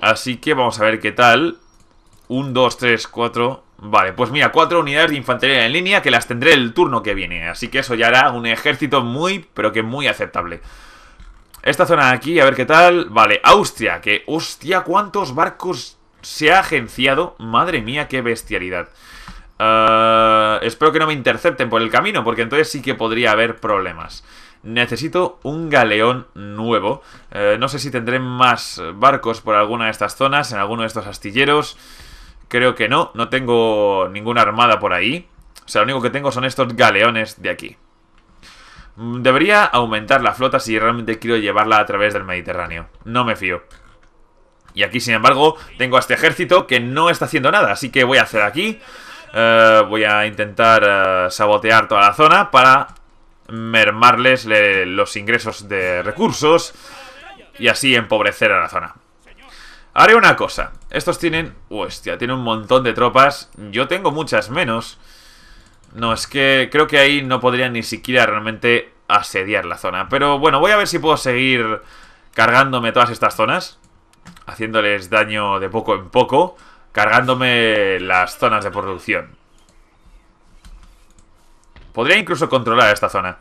Así que vamos a ver qué tal. 1, 2, 3, 4... Vale, pues mira, cuatro unidades de infantería en línea que las tendré el turno que viene. Así que eso ya hará un ejército muy, pero que muy aceptable. Esta zona de aquí, a ver qué tal. Vale, Austria, que hostia, cuántos barcos se ha agenciado. Madre mía, qué bestialidad. Eh, espero que no me intercepten por el camino, porque entonces sí que podría haber problemas. Necesito un galeón nuevo. Eh, no sé si tendré más barcos por alguna de estas zonas, en alguno de estos astilleros. Creo que no, no tengo ninguna armada por ahí. O sea, lo único que tengo son estos galeones de aquí. Mm, debería aumentar la flota si realmente quiero llevarla a través del Mediterráneo. No me fío. Y aquí, sin embargo, tengo a este ejército que no está haciendo nada. Así que voy a hacer aquí eh, voy a intentar eh, sabotear toda la zona para mermarles los ingresos de recursos y así empobrecer a la zona. Haré una cosa. Estos tienen... Hostia, tienen un montón de tropas. Yo tengo muchas menos. No, es que creo que ahí no podrían ni siquiera realmente asediar la zona. Pero bueno, voy a ver si puedo seguir cargándome todas estas zonas. Haciéndoles daño de poco en poco cargándome las zonas de producción. Podría incluso controlar esta zona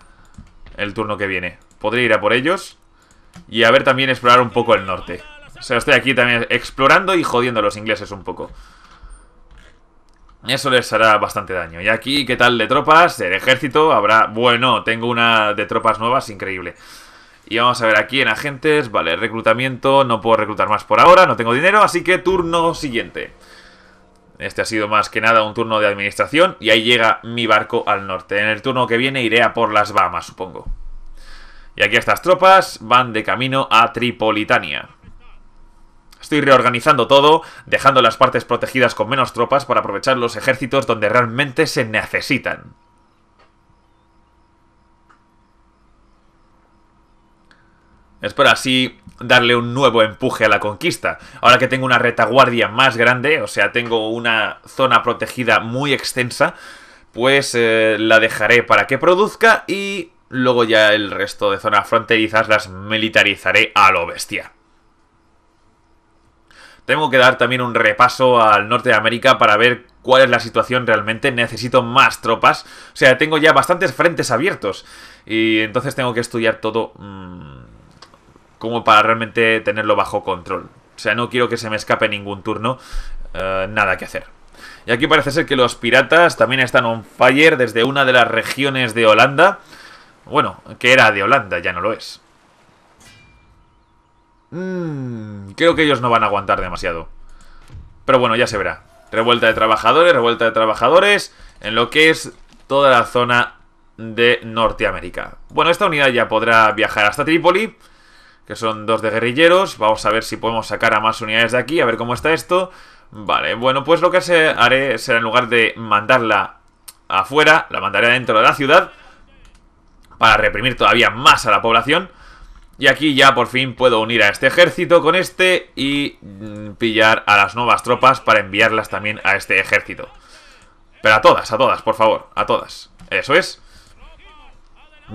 el turno que viene. Podría ir a por ellos y a ver también explorar un poco el norte. O sea, estoy aquí también explorando y jodiendo a los ingleses un poco. Eso les hará bastante daño. Y aquí, ¿qué tal de tropas? El ejército habrá... Bueno, tengo una de tropas nuevas increíble. Y vamos a ver aquí en agentes, vale, reclutamiento, no puedo reclutar más por ahora, no tengo dinero, así que turno siguiente. Este ha sido más que nada un turno de administración y ahí llega mi barco al norte. En el turno que viene iré a por las Bahamas, supongo. Y aquí estas tropas van de camino a Tripolitania. Estoy reorganizando todo, dejando las partes protegidas con menos tropas para aprovechar los ejércitos donde realmente se necesitan. Espero así darle un nuevo empuje a la conquista. Ahora que tengo una retaguardia más grande, o sea, tengo una zona protegida muy extensa, pues eh, la dejaré para que produzca y luego ya el resto de zonas fronterizas las militarizaré a lo bestia. Tengo que dar también un repaso al norte de América para ver cuál es la situación realmente. Necesito más tropas. O sea, tengo ya bastantes frentes abiertos. Y entonces tengo que estudiar todo... Mm, como para realmente tenerlo bajo control. O sea, no quiero que se me escape ningún turno. Eh, nada que hacer. Y aquí parece ser que los piratas también están on fire desde una de las regiones de Holanda. Bueno, que era de Holanda, ya no lo es. Mm, creo que ellos no van a aguantar demasiado. Pero bueno, ya se verá. Revuelta de trabajadores, revuelta de trabajadores en lo que es toda la zona de Norteamérica. Bueno, esta unidad ya podrá viajar hasta Trípoli que son dos de guerrilleros. Vamos a ver si podemos sacar a más unidades de aquí, a ver cómo está esto. Vale, bueno, pues lo que haré será en lugar de mandarla afuera, la mandaré dentro de la ciudad para reprimir todavía más a la población. Y aquí ya por fin puedo unir a este ejército con este y mm, pillar a las nuevas tropas para enviarlas también a este ejército. Pero a todas, a todas, por favor, a todas. Eso es.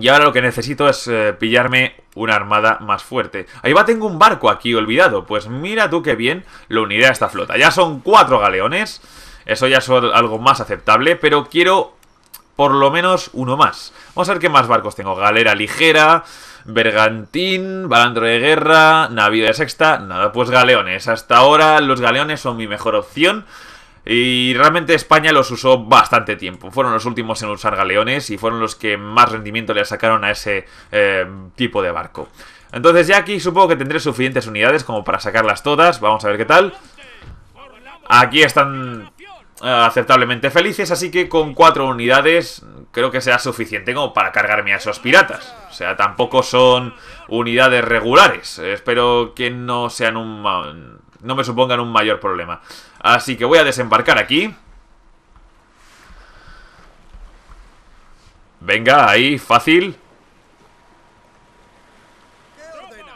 Y ahora lo que necesito es eh, pillarme una armada más fuerte. Ahí va, tengo un barco aquí olvidado. Pues mira tú qué bien lo uniré a esta flota. Ya son cuatro galeones. Eso ya es algo más aceptable, pero quiero por lo menos uno más. Vamos a ver qué más barcos tengo. Galera ligera, bergantín, balandro de guerra, navío de sexta. Nada, pues galeones. Hasta ahora los galeones son mi mejor opción. Y realmente España los usó bastante tiempo. Fueron los últimos en usar galeones y fueron los que más rendimiento le sacaron a ese eh, tipo de barco. Entonces ya aquí supongo que tendré suficientes unidades como para sacarlas todas. Vamos a ver qué tal. Aquí están eh, aceptablemente felices, así que con cuatro unidades creo que será suficiente como para cargarme a esos piratas. O sea, tampoco son unidades regulares. Espero que no sean un... no me supongan un mayor problema. Así que voy a desembarcar aquí. Venga, ahí, fácil.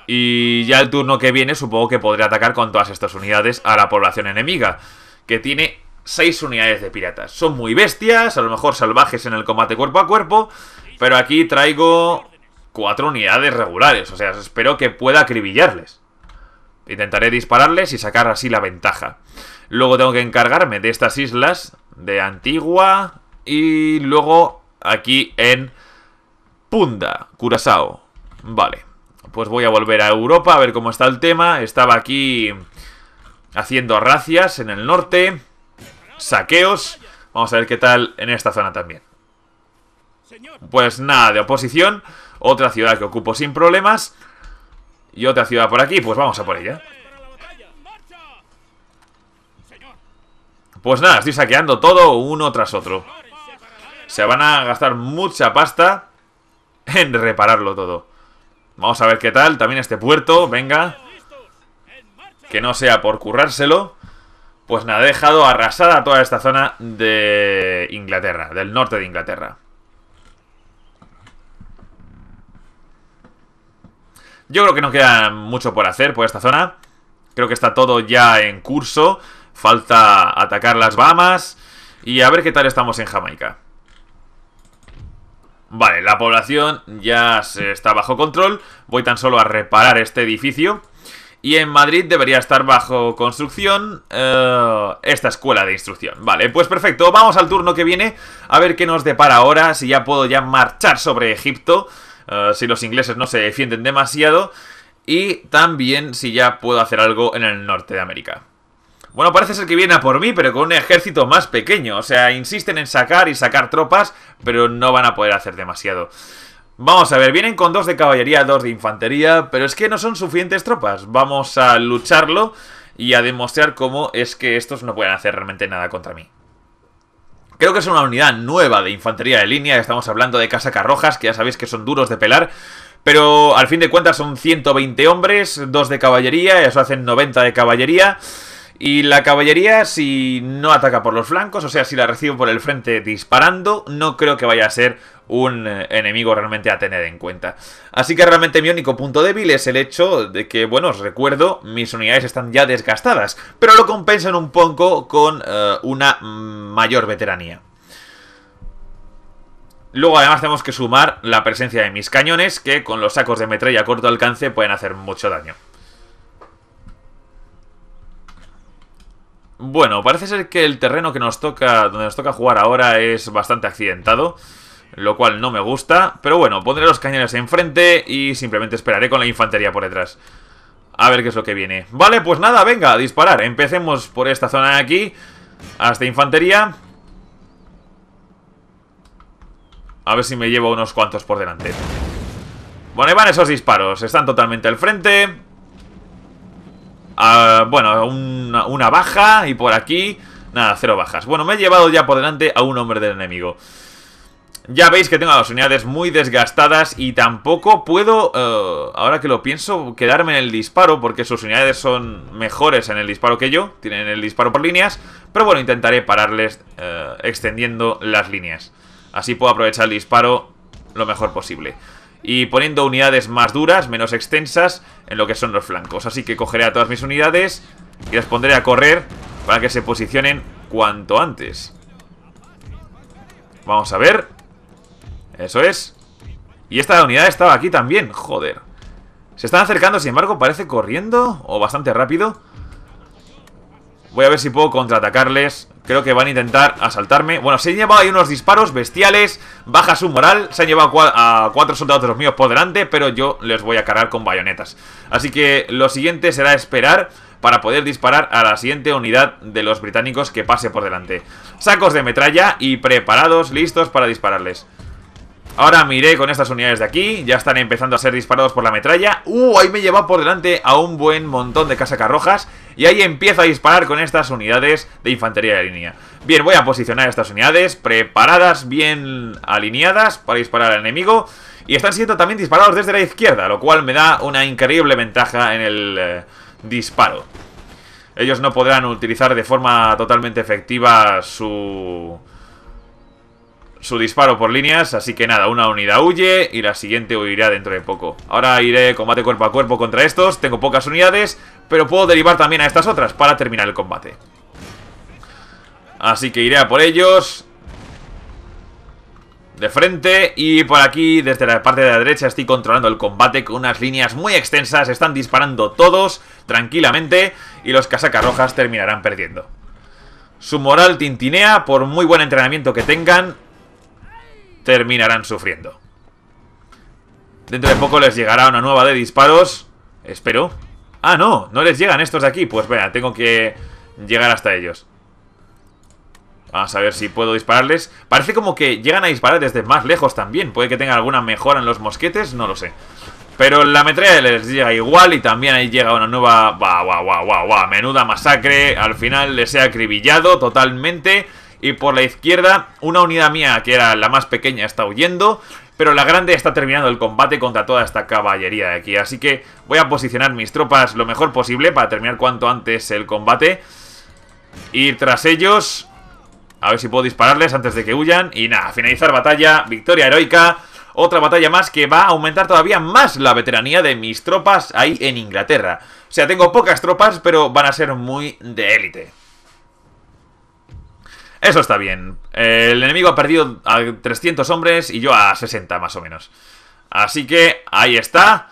Y ya el turno que viene supongo que podré atacar con todas estas unidades a la población enemiga, que tiene 6 unidades de piratas. Son muy bestias, a lo mejor salvajes en el combate cuerpo a cuerpo, pero aquí traigo 4 unidades regulares, o sea, espero que pueda acribillarles. Intentaré dispararles y sacar así la ventaja. Luego tengo que encargarme de estas islas de Antigua y luego aquí en Punda, Curazao. Vale, pues voy a volver a Europa a ver cómo está el tema. Estaba aquí haciendo racias en el norte, saqueos. Vamos a ver qué tal en esta zona también. Pues nada de oposición. Otra ciudad que ocupo sin problemas. Y otra ciudad por aquí, pues vamos a por ella. Pues nada, estoy saqueando todo uno tras otro. Se van a gastar mucha pasta en repararlo todo. Vamos a ver qué tal. También este puerto, venga. Que no sea por currárselo. Pues nada, ha dejado arrasada toda esta zona de Inglaterra, del norte de Inglaterra. Yo creo que no queda mucho por hacer por esta zona. Creo que está todo ya en curso. Falta atacar las Bahamas. Y a ver qué tal estamos en Jamaica. Vale, la población ya está bajo control. Voy tan solo a reparar este edificio. Y en Madrid debería estar bajo construcción eh, esta escuela de instrucción. Vale, pues perfecto. Vamos al turno que viene a ver qué nos depara ahora. Si ya puedo ya marchar sobre Egipto. Eh, si los ingleses no se defienden demasiado. Y también si ya puedo hacer algo en el norte de América. Bueno, parece ser que viene a por mí, pero con un ejército más pequeño. O sea, insisten en sacar y sacar tropas, pero no van a poder hacer demasiado. Vamos a ver, vienen con dos de caballería, dos de infantería, pero es que no son suficientes tropas. Vamos a lucharlo y a demostrar cómo es que estos no pueden hacer realmente nada contra mí. Creo que es una unidad nueva de infantería de línea, estamos hablando de casacas rojas, que ya sabéis que son duros de pelar, pero al fin de cuentas son 120 hombres, dos de caballería, eso hacen 90 de caballería... Y la caballería, si no ataca por los flancos, o sea, si la recibe por el frente disparando, no creo que vaya a ser un eh, enemigo realmente a tener en cuenta. Así que realmente mi único punto débil es el hecho de que, bueno, os recuerdo, mis unidades están ya desgastadas, pero lo compensan un poco con eh, una mayor veteranía. Luego además tenemos que sumar la presencia de mis cañones, que con los sacos de metralla a corto alcance pueden hacer mucho daño. Bueno, parece ser que el terreno que nos toca, donde nos toca jugar ahora es bastante accidentado, lo cual no me gusta, pero bueno, pondré los cañones enfrente y simplemente esperaré con la infantería por detrás. A ver qué es lo que viene. Vale, pues nada, venga, a disparar. Empecemos por esta zona de aquí, hasta infantería. A ver si me llevo unos cuantos por delante. Bueno, ahí van esos disparos, están totalmente al frente... Ah, bueno, una, baja y por aquí, nada, cero bajas. Bueno, me he llevado ya por delante a un hombre del enemigo. Ya veis que tengo las unidades muy desgastadas y tampoco puedo, eh, ahora que lo pienso, quedarme en el disparo porque sus unidades son mejores en el disparo que yo, tienen el disparo por líneas, pero bueno, intentaré pararles eh, extendiendo las líneas. Así puedo aprovechar el disparo lo mejor posible y poniendo unidades más duras, menos extensas, en lo que son los flancos. Así que cogeré a todas mis unidades y las pondré a correr para que se posicionen cuanto antes. Vamos a ver. Eso es. Y esta unidad estaba aquí también, joder. Se están acercando, sin embargo, parece corriendo o bastante rápido. Voy a ver si puedo contraatacarles Creo que van a intentar asaltarme. Bueno, se han llevado ahí unos disparos bestiales. Baja su moral. Se han llevado a cuatro soldados de los míos por delante. Pero yo les voy a cargar con bayonetas. Así que lo siguiente será esperar para poder disparar a la siguiente unidad de los británicos que pase por delante. Sacos de metralla y preparados, listos para dispararles. Ahora miré con estas unidades de aquí, ya están empezando a ser disparados por la metralla. ¡Uh! Ahí me lleva por delante a un buen montón de casacarrojas y ahí empiezo a disparar con estas unidades de infantería de línea. Bien, voy a posicionar estas unidades preparadas, bien alineadas para disparar al enemigo y están siendo también disparados desde la izquierda, lo cual me da una increíble ventaja en el eh, disparo. Ellos no podrán utilizar de forma totalmente efectiva su su disparo por líneas, así que nada, una unidad huye y la siguiente huirá dentro de poco. Ahora iré combate cuerpo a cuerpo contra estos, tengo pocas unidades, pero puedo derivar también a estas otras para terminar el combate. Así que iré a por ellos. De frente y por aquí desde la parte de la derecha estoy controlando el combate con unas líneas muy extensas, están disparando todos tranquilamente y los casacas rojas terminarán perdiendo. Su moral tintinea por muy buen entrenamiento que tengan terminarán sufriendo. Dentro de poco les llegará una nueva de disparos. Espero. Ah, no, no les llegan estos de aquí. Pues vea, tengo que llegar hasta ellos. Vamos a ver si puedo dispararles. Parece como que llegan a disparar desde más lejos también. Puede que tengan alguna mejora en los mosquetes, no lo sé. Pero la metralla les llega igual y también ahí llega una nueva... ¡Buah, guau, guau, guau! Menuda masacre. Al final les he acribillado totalmente. Y por la izquierda, una unidad mía, que era la más pequeña, está huyendo. Pero la grande está terminando el combate contra toda esta caballería de aquí. Así que voy a posicionar mis tropas lo mejor posible para terminar cuanto antes el combate. Ir tras ellos. A ver si puedo dispararles antes de que huyan. Y nada, finalizar batalla, victoria heroica. Otra batalla más que va a aumentar todavía más la veteranía de mis tropas ahí en Inglaterra. O sea, tengo pocas tropas, pero van a ser muy de élite. Eso está bien. El enemigo ha perdido a 300 hombres y yo a 60 más o menos. Así que ahí está.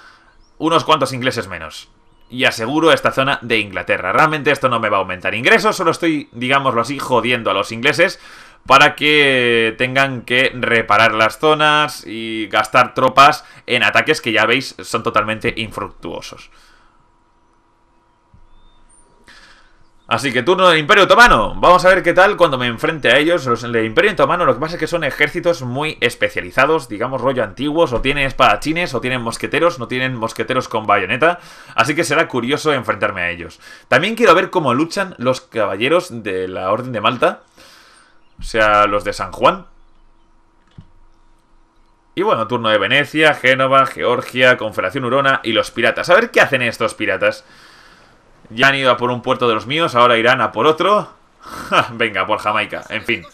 Unos cuantos ingleses menos. Y aseguro esta zona de Inglaterra. Realmente esto no me va a aumentar ingresos, solo estoy, digámoslo así, jodiendo a los ingleses para que tengan que reparar las zonas y gastar tropas en ataques que ya veis son totalmente infructuosos. Así que turno del Imperio Otomano. Vamos a ver qué tal cuando me enfrente a ellos. Los del Imperio Otomano lo que pasa es que son ejércitos muy especializados, digamos rollo antiguos, o tienen espadachines, o tienen mosqueteros, no tienen mosqueteros con bayoneta. Así que será curioso enfrentarme a ellos. También quiero ver cómo luchan los caballeros de la Orden de Malta. O sea, los de San Juan. Y bueno, turno de Venecia, Génova, Georgia, Confederación Urona y los piratas. A ver qué hacen estos piratas. Ya han ido a por un puerto de los míos, ahora irán a por otro. Venga, por Jamaica, en fin.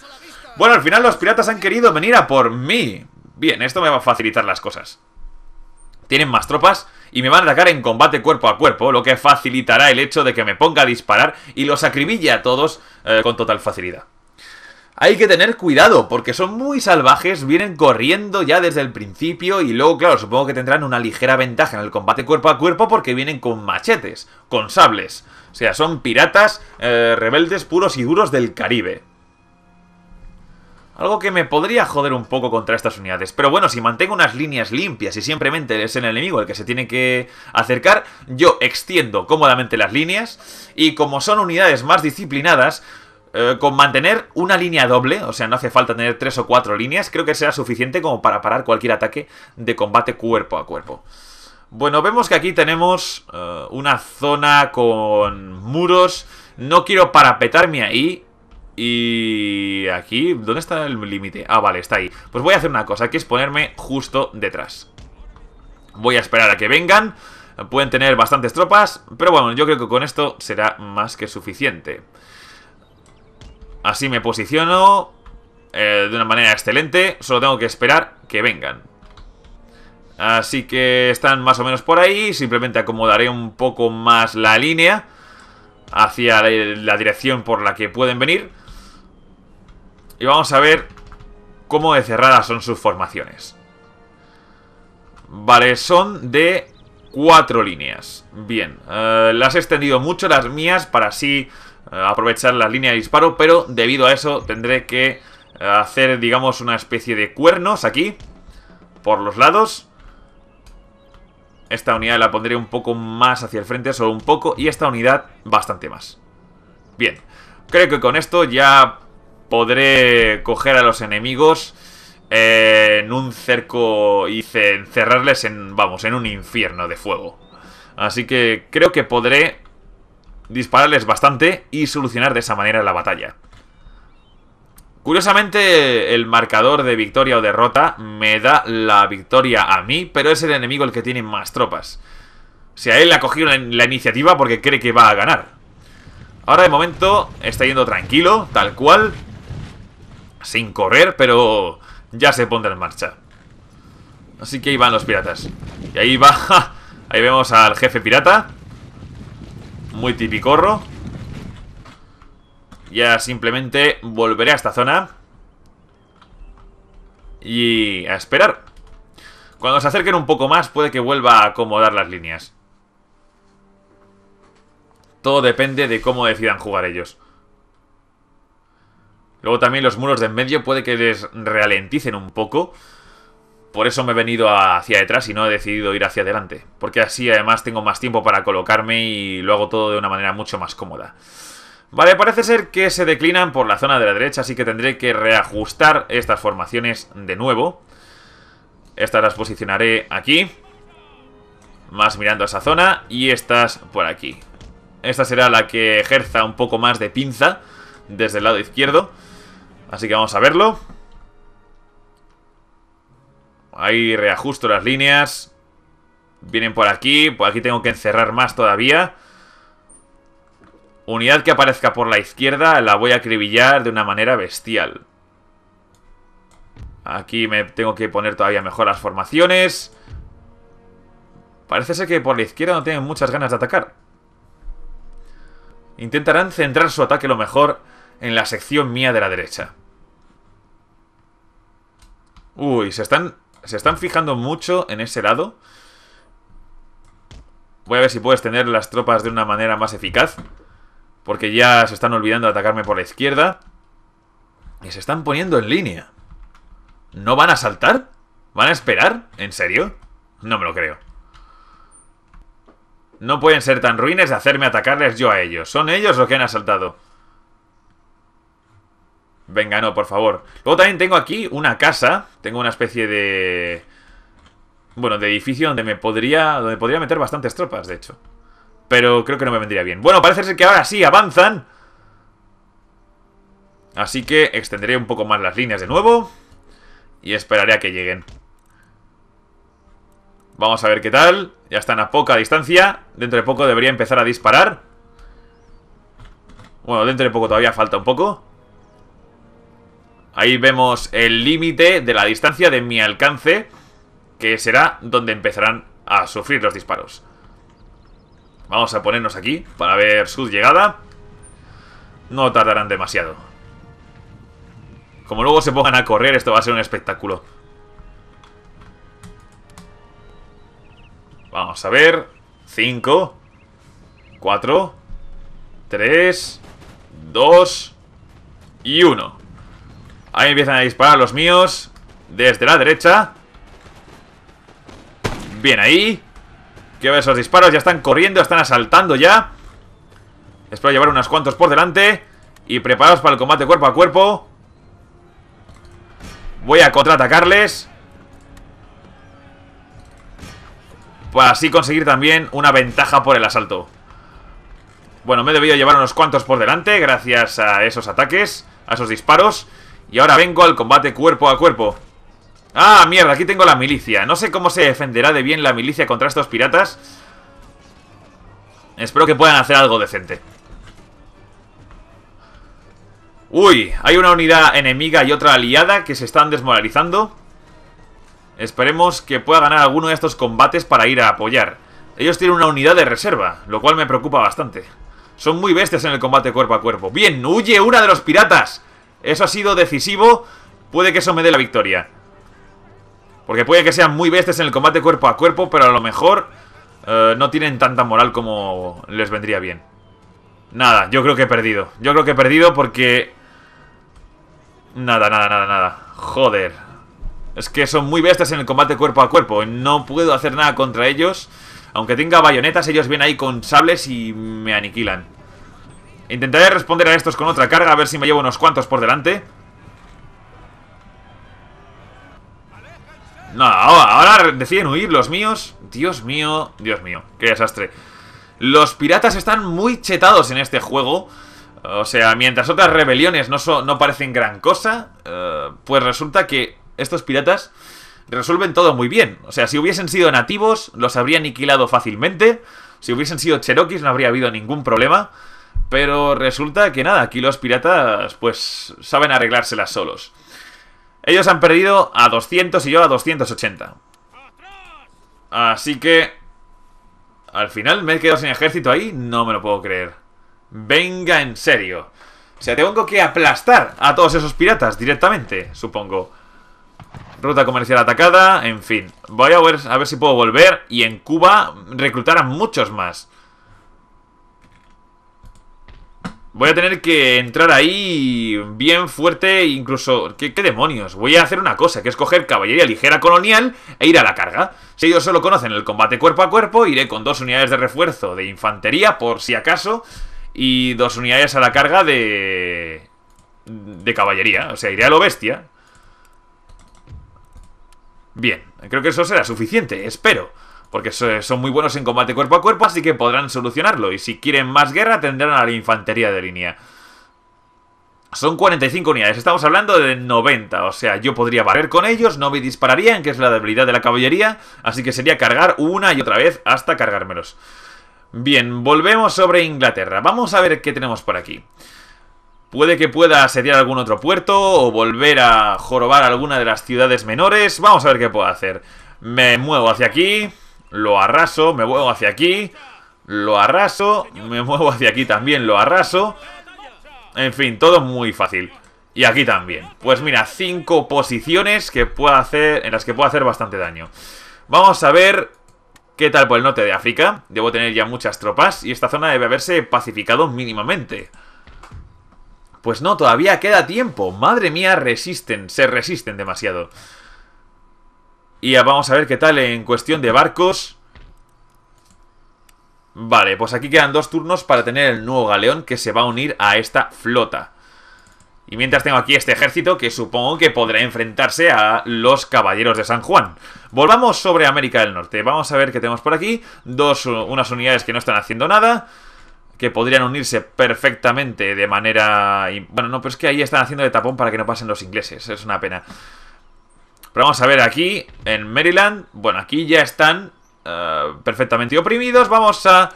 Bueno, al final los piratas han querido venir a por mí. Bien, esto me va a facilitar las cosas. Tienen más tropas y me van a atacar en combate cuerpo a cuerpo, lo que facilitará el hecho de que me ponga a disparar y los acribille a todos eh, con total facilidad hay que tener cuidado, porque son muy salvajes, vienen corriendo ya desde el principio y luego, claro, supongo que tendrán una ligera ventaja en el combate cuerpo a cuerpo porque vienen con machetes, con sables. O sea, son piratas eh, rebeldes puros y duros del Caribe. Algo que me podría joder un poco contra estas unidades. Pero bueno, si mantengo unas líneas limpias y simplemente es el enemigo el que se tiene que acercar, yo extiendo cómodamente las líneas. Y como son unidades más disciplinadas, eh, con mantener una línea doble, o sea, no hace falta tener tres o cuatro líneas, creo que será suficiente como para parar cualquier ataque de combate cuerpo a cuerpo. Bueno, vemos que aquí tenemos eh, una zona con muros. No quiero parapetarme ahí. Y aquí, ¿dónde está el límite? Ah, vale, está ahí. Pues voy a hacer una cosa, que es ponerme justo detrás. Voy a esperar a que vengan. Pueden tener bastantes tropas, pero bueno, yo creo que con esto será más que suficiente. Así me posiciono eh, de una manera excelente. Solo tengo que esperar que vengan. Así que están más o menos por ahí. Simplemente acomodaré un poco más la línea hacia la, dirección por la que pueden venir. Y vamos a ver cómo de cerradas son sus formaciones. Vale, son de cuatro líneas. Bien, eh, las he extendido mucho las mías para así... Eh, aprovechar la línea de disparo, pero debido a eso tendré que eh, hacer, digamos, una especie de cuernos aquí, por los lados. Esta unidad la pondré un poco más hacia el frente, solo un poco, y esta unidad bastante más. Bien, creo que con esto ya podré coger a los enemigos eh, en un cerco y encerrarles en, vamos, en un infierno de fuego. Así que creo que podré dispararles bastante y solucionar de esa manera la batalla. Curiosamente, el marcador de victoria o derrota me da la victoria a mí, pero es el enemigo el que tiene más tropas. O sea, él ha cogido la iniciativa porque cree que va a ganar. Ahora de momento está yendo tranquilo, tal cual, sin correr, pero ya se pondrá en marcha. Así que ahí van los piratas. Y ahí va, ahí vemos al jefe pirata muy tipicorro. Ya simplemente volveré a esta zona. Y a esperar. Cuando se acerquen un poco más puede que vuelva a acomodar las líneas. Todo depende de cómo decidan jugar ellos. Luego también los muros de en medio puede que les ralenticen un poco por eso me he venido hacia detrás y no he decidido ir hacia adelante, porque así además tengo más tiempo para colocarme y lo hago todo de una manera mucho más cómoda. Vale, parece ser que se declinan por la zona de la derecha, así que tendré que reajustar estas formaciones de nuevo. Estas las posicionaré aquí, más mirando a esa zona, y estas por aquí. Esta será la que ejerza un poco más de pinza desde el lado izquierdo, así que vamos a verlo. Ahí reajusto las líneas. Vienen por aquí. Por aquí tengo que encerrar más todavía. Unidad que aparezca por la izquierda la voy a acribillar de una manera bestial. Aquí me tengo que poner todavía mejor las formaciones. Parece ser que por la izquierda no tienen muchas ganas de atacar. Intentarán centrar su ataque lo mejor en la sección mía de la derecha. Uy, se están se están fijando mucho en ese lado. Voy a ver si puedes tener las tropas de una manera más eficaz. Porque ya se están olvidando de atacarme por la izquierda. Y se están poniendo en línea. ¿No van a saltar? ¿Van a esperar? ¿En serio? No me lo creo. No pueden ser tan ruines de hacerme atacarles yo a ellos. Son ellos los que han asaltado. Venga, no, por favor. Luego también tengo aquí una casa. Tengo una especie de... Bueno, de edificio donde me podría... Donde podría meter bastantes tropas, de hecho. Pero creo que no me vendría bien. Bueno, parece ser que ahora sí avanzan. Así que extenderé un poco más las líneas de nuevo. Y esperaré a que lleguen. Vamos a ver qué tal. Ya están a poca distancia. Dentro de poco debería empezar a disparar. Bueno, dentro de poco todavía falta un poco. Ahí vemos el límite de la distancia de mi alcance, que será donde empezarán a sufrir los disparos. Vamos a ponernos aquí para ver su llegada. No tardarán demasiado. Como luego se pongan a correr, esto va a ser un espectáculo. Vamos a ver. 5, 4, 3, 2 y 1. Ahí empiezan a disparar los míos. Desde la derecha. Bien ahí. Quiero ver esos disparos. Ya están corriendo, están asaltando ya. Espero llevar unos cuantos por delante. Y preparados para el combate cuerpo a cuerpo. Voy a contraatacarles. Para así conseguir también una ventaja por el asalto. Bueno, me he debido llevar unos cuantos por delante gracias a esos ataques, a esos disparos. Y ahora vengo al combate cuerpo a cuerpo. ¡Ah, mierda! Aquí tengo la milicia. No sé cómo se defenderá de bien la milicia contra estos piratas. Espero que puedan hacer algo decente. Uy, hay una unidad enemiga y otra aliada que se están desmoralizando. Esperemos que pueda ganar alguno de estos combates para ir a apoyar. Ellos tienen una unidad de reserva, lo cual me preocupa bastante. Son muy bestias en el combate cuerpo a cuerpo. ¡Bien! ¡Huye una de los piratas! Eso ha sido decisivo. Puede que eso me dé la victoria. Porque puede que sean muy bestias en el combate cuerpo a cuerpo, pero a lo mejor eh, no tienen tanta moral como les vendría bien. Nada, yo creo que he perdido. Yo creo que he perdido porque... Nada, nada, nada, nada. Joder. Es que son muy bestias en el combate cuerpo a cuerpo. No puedo hacer nada contra ellos. Aunque tenga bayonetas, ellos vienen ahí con sables y me aniquilan. Intentaré responder a estos con otra carga, a ver si me llevo unos cuantos por delante. No, ahora deciden huir los míos. Dios mío, Dios mío, qué desastre. Los piratas están muy chetados en este juego. O sea, mientras otras rebeliones no, no parecen gran cosa, eh, pues resulta que estos piratas resuelven todo muy bien. O sea, si hubiesen sido nativos, los habría aniquilado fácilmente. Si hubiesen sido cherokees, no habría habido ningún problema. Pero resulta que nada, aquí los piratas pues saben arreglárselas solos. Ellos han perdido a 200 y yo a 280. Así que... Al final me he quedado sin ejército ahí, no me lo puedo creer. Venga, en serio. O sea, tengo que aplastar a todos esos piratas directamente, supongo. Ruta comercial atacada, en fin. Voy a ver, a ver si puedo volver y en Cuba reclutar a muchos más. Voy a tener que entrar ahí bien fuerte, incluso... ¿qué, demonios? Voy a hacer una cosa, que es coger caballería ligera colonial e ir a la carga. Si ellos solo conocen el combate cuerpo a cuerpo, iré con dos unidades de refuerzo de infantería, por si acaso, y dos unidades a la carga de... de caballería. O sea, iré a lo bestia. Bien, creo que eso será suficiente, espero porque son muy buenos en combate cuerpo a cuerpo, así que podrán solucionarlo. Y si quieren más guerra, tendrán a la infantería de línea. Son 45 unidades, estamos hablando de 90, o sea, yo podría barrer con ellos, no me dispararían, que es la debilidad de la caballería, así que sería cargar una y otra vez hasta cargármelos. Bien, volvemos sobre Inglaterra, vamos a ver qué tenemos por aquí. Puede que pueda asediar algún otro puerto o volver a jorobar alguna de las ciudades menores, vamos a ver qué puedo hacer. Me muevo hacia aquí, lo arraso, me muevo hacia aquí, lo arraso, me muevo hacia aquí también, lo arraso. En fin, todo muy fácil. Y aquí también. Pues mira, cinco posiciones que puedo hacer, en las que puedo hacer bastante daño. Vamos a ver qué tal por el norte de África. Debo tener ya muchas tropas y esta zona debe haberse pacificado mínimamente. Pues no, todavía queda tiempo. Madre mía, resisten, se resisten demasiado. Y vamos a ver qué tal en cuestión de barcos. Vale, pues aquí quedan dos turnos para tener el nuevo galeón que se va a unir a esta flota. Y mientras tengo aquí este ejército que supongo que podrá enfrentarse a los caballeros de San Juan. Volvamos sobre América del Norte. Vamos a ver qué tenemos por aquí. Dos, unas unidades que no están haciendo nada. Que podrían unirse perfectamente de manera... Bueno, no, pero es que ahí están haciendo de tapón para que no pasen los ingleses. Es una pena. Pero vamos a ver aquí, en Maryland, bueno, aquí ya están eh, perfectamente oprimidos. Vamos a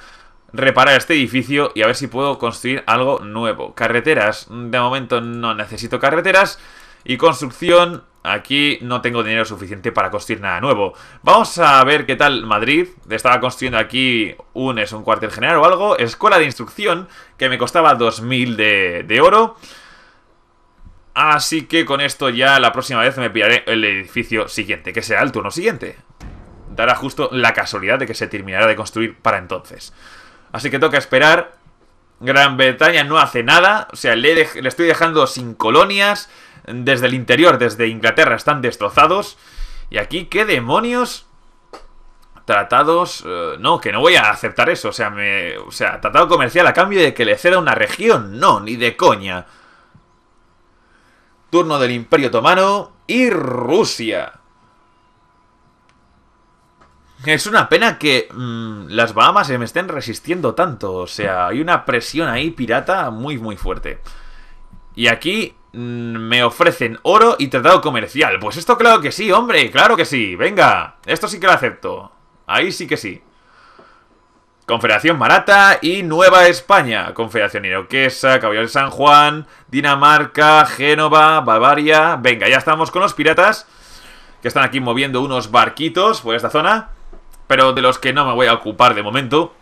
reparar este edificio y a ver si puedo construir algo nuevo. Carreteras, de momento no necesito carreteras. Y construcción, aquí no tengo dinero suficiente para construir nada nuevo. Vamos a ver qué tal Madrid. Estaba construyendo aquí un, es un cuartel general o algo. Escuela de instrucción, que me costaba 2.000 de, de oro. Así que con esto ya la próxima vez me pillaré el edificio siguiente, que será el turno siguiente. Dará justo la casualidad de que se terminará de construir para entonces. Así que toca esperar. Gran Bretaña no hace nada, o sea, le, estoy dejando sin colonias. Desde el interior, desde Inglaterra, están destrozados. Y aquí, ¿qué demonios? Tratados... Eh, no, que no voy a aceptar eso. O sea, me, o sea, tratado comercial a cambio de que le ceda una región. No, ni de coña turno del Imperio Otomano y Rusia. Es una pena que mm, las Bahamas se me estén resistiendo tanto. O sea, hay una presión ahí pirata muy, muy fuerte. Y aquí mm, me ofrecen oro y tratado comercial. Pues esto claro que sí, hombre, claro que sí. Venga, esto sí que lo acepto. Ahí sí que sí. Confederación Marata y Nueva España, Confederación Iroquesa, Caballeros de San Juan, Dinamarca, Génova, Bavaria... Venga, ya estamos con los piratas, que están aquí moviendo unos barquitos por esta zona, pero de los que no me voy a ocupar de momento.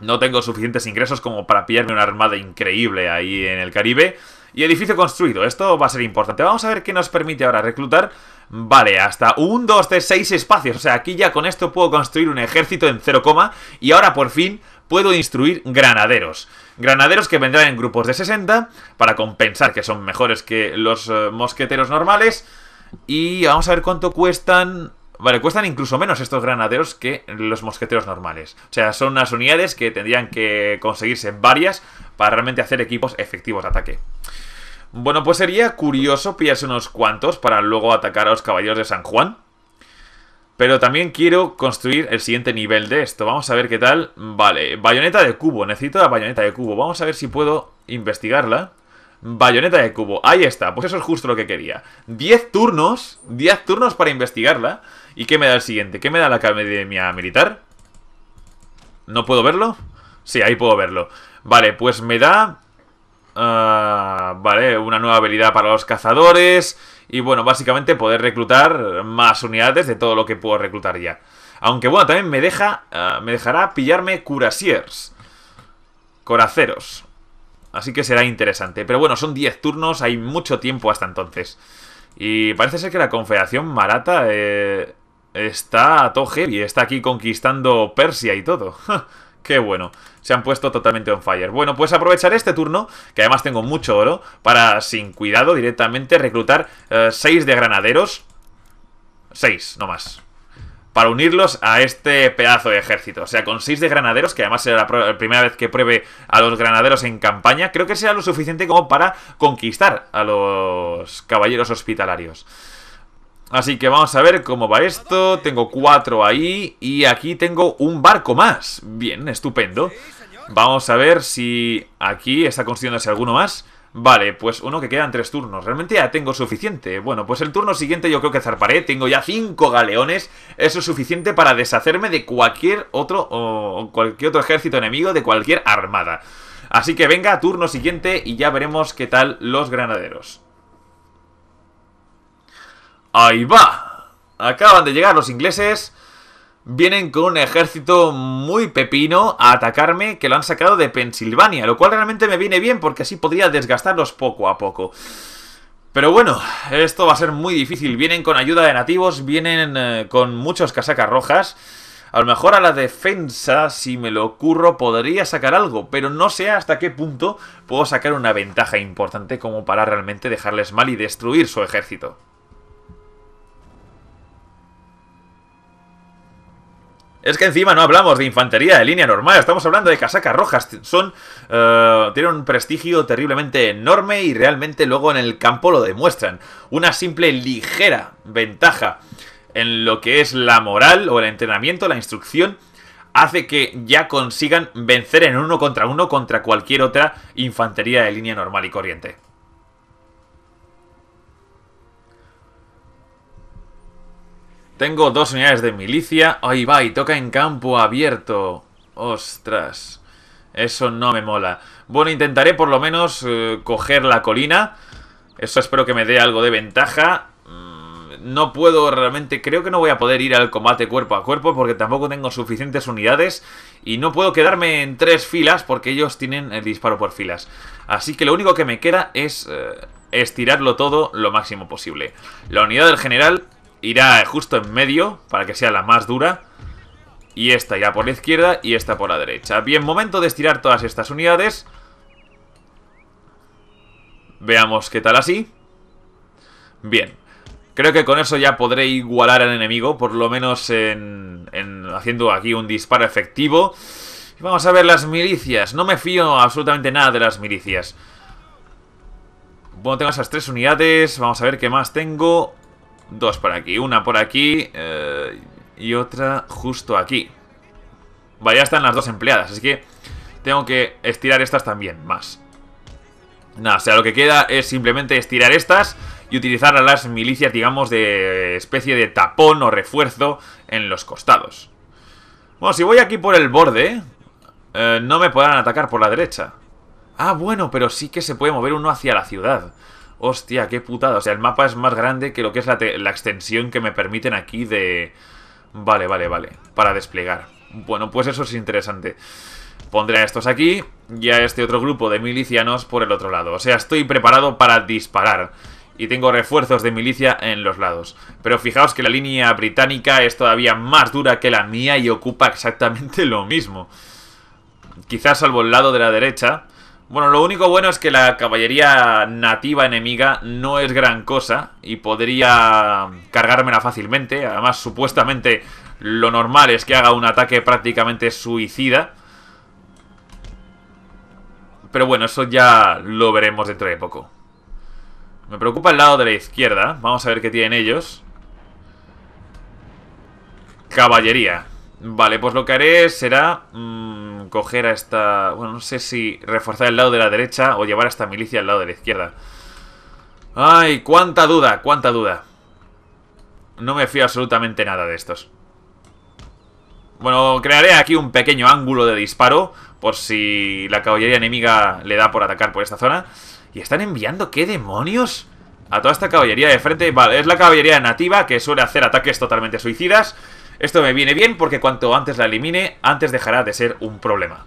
No tengo suficientes ingresos como para pillarme una armada increíble ahí en el Caribe. Y edificio construido, esto va a ser importante. Vamos a ver qué nos permite ahora reclutar. Vale, hasta un, dos, tres, seis espacios. O sea, aquí ya con esto puedo construir un ejército en coma y ahora por fin puedo instruir granaderos. Granaderos que vendrán en grupos de 60 para compensar que son mejores que los eh, mosqueteros normales. Y vamos a ver cuánto cuestan... Vale, cuestan incluso menos estos granaderos que los mosqueteros normales. O sea, son unas unidades que tendrían que conseguirse varias para realmente hacer equipos efectivos de ataque. Bueno, pues sería curioso pillarse unos cuantos para luego atacar a los caballeros de San Juan. Pero también quiero construir el siguiente nivel de esto. Vamos a ver qué tal. Vale, bayoneta de cubo. Necesito la bayoneta de cubo. Vamos a ver si puedo investigarla. Bayoneta de cubo, ahí está, pues eso es justo lo que quería. 10 turnos, 10 turnos para investigarla. ¿Y qué me da el siguiente? ¿Qué me da la Academia Militar? ¿No puedo verlo? Sí, ahí puedo verlo. Vale, pues me da... Ah, vale, una nueva habilidad para los cazadores. Y bueno, básicamente poder reclutar más unidades de todo lo que puedo reclutar ya. Aunque bueno, también me deja ah, me dejará pillarme curasiers. Coraceros. Así que será interesante. Pero bueno, son 10 turnos, hay mucho tiempo hasta entonces. Y parece ser que la Confederación Marata eh, está a heavy, está aquí conquistando Persia y todo. Qué bueno, se han puesto totalmente on fire. Bueno, pues aprovechar este turno, que además tengo mucho oro, para sin cuidado directamente reclutar 6 eh, de granaderos. 6, no más para unirlos a este pedazo de ejército. O sea, con 6 de granaderos, que además será la, primera vez que pruebe a los granaderos en campaña, creo que será lo suficiente como para conquistar a los caballeros hospitalarios. Así que vamos a ver cómo va esto. Tengo cuatro ahí y aquí tengo un barco más. Bien, estupendo. Vamos a ver si aquí está construyéndose alguno más. Vale, pues uno que quedan tres turnos. Realmente ya tengo suficiente. Bueno, pues el turno siguiente yo creo que zarparé. Tengo ya cinco galeones. Eso es suficiente para deshacerme de cualquier otro o cualquier otro ejército enemigo de cualquier armada. Así que venga, turno siguiente y ya veremos qué tal los granaderos. Ahí va. Acaban de llegar los ingleses vienen con un ejército muy pepino a atacarme que lo han sacado de Pensilvania, lo cual realmente me viene bien porque así podría desgastarlos poco a poco. Pero bueno, esto va a ser muy difícil. Vienen con ayuda de nativos, vienen eh, con muchos casacas rojas. A lo mejor a la defensa, si me lo ocurro, podría sacar algo, pero no sé hasta qué punto puedo sacar una ventaja importante como para realmente dejarles mal y destruir su ejército. Es que encima no hablamos de infantería de línea normal, estamos hablando de casacas rojas. Son. Eh, tienen un prestigio terriblemente enorme y realmente luego en el campo lo demuestran. Una simple ligera ventaja en lo que es la moral o el entrenamiento, la instrucción, hace que ya consigan vencer en uno contra uno contra cualquier otra infantería de línea normal y corriente. Tengo dos unidades de milicia. Ahí va, y toca en campo abierto. Ostras. Eso no me mola. Bueno, intentaré por lo menos eh, coger la colina. Eso espero que me dé algo de ventaja. Mm, no puedo realmente, creo que no voy a poder ir al combate cuerpo a cuerpo porque tampoco tengo suficientes unidades y no puedo quedarme en tres filas porque ellos tienen el disparo por filas. Así que lo único que me queda es eh, estirarlo todo lo máximo posible. La unidad del general irá justo en medio para que sea la más dura. Y esta ya por la izquierda y esta por la derecha. Bien, momento de estirar todas estas unidades. Veamos qué tal así. Bien. Creo que con eso ya podré igualar al enemigo, por lo menos en, en haciendo aquí un disparo efectivo. vamos a ver las milicias. No me fío absolutamente nada de las milicias. Bueno, tengo esas tres unidades. Vamos a ver qué más tengo dos por aquí, una por aquí eh, y otra justo aquí. Vale, ya están las dos empleadas, así que tengo que estirar estas también, más. Nada, o sea, lo que queda es simplemente estirar estas y utilizar a las milicias, digamos, de especie de tapón o refuerzo en los costados. Bueno, si voy aquí por el borde, eh, no me podrán atacar por la derecha. Ah, bueno, pero sí que se puede mover uno hacia la ciudad. Hostia, qué putada. O sea, el mapa es más grande que lo que es la, extensión que me permiten aquí de... Vale, vale, vale. Para desplegar. Bueno, pues eso es interesante. Pondré a estos aquí y a este otro grupo de milicianos por el otro lado. O sea, estoy preparado para disparar. Y tengo refuerzos de milicia en los lados. Pero fijaos que la línea británica es todavía más dura que la mía y ocupa exactamente lo mismo. Quizás salvo el lado de la derecha, bueno, lo único bueno es que la caballería nativa enemiga no es gran cosa y podría cargármela fácilmente. Además, supuestamente lo normal es que haga un ataque prácticamente suicida. Pero bueno, eso ya lo veremos dentro de poco. Me preocupa el lado de la izquierda. Vamos a ver qué tienen ellos. Caballería. Vale, pues lo que haré será... Mm, coger a esta... Bueno, no sé si reforzar el lado de la derecha o llevar a esta milicia al lado de la izquierda. ¡Ay, cuánta duda, cuánta duda! No me fío absolutamente nada de estos. Bueno, crearé aquí un pequeño ángulo de disparo por si la caballería enemiga le da por atacar por esta zona. ¿Y están enviando qué demonios? A toda esta caballería de frente. Vale, es la caballería nativa que suele hacer ataques totalmente suicidas. Esto me viene bien porque cuanto antes la elimine, antes dejará de ser un problema.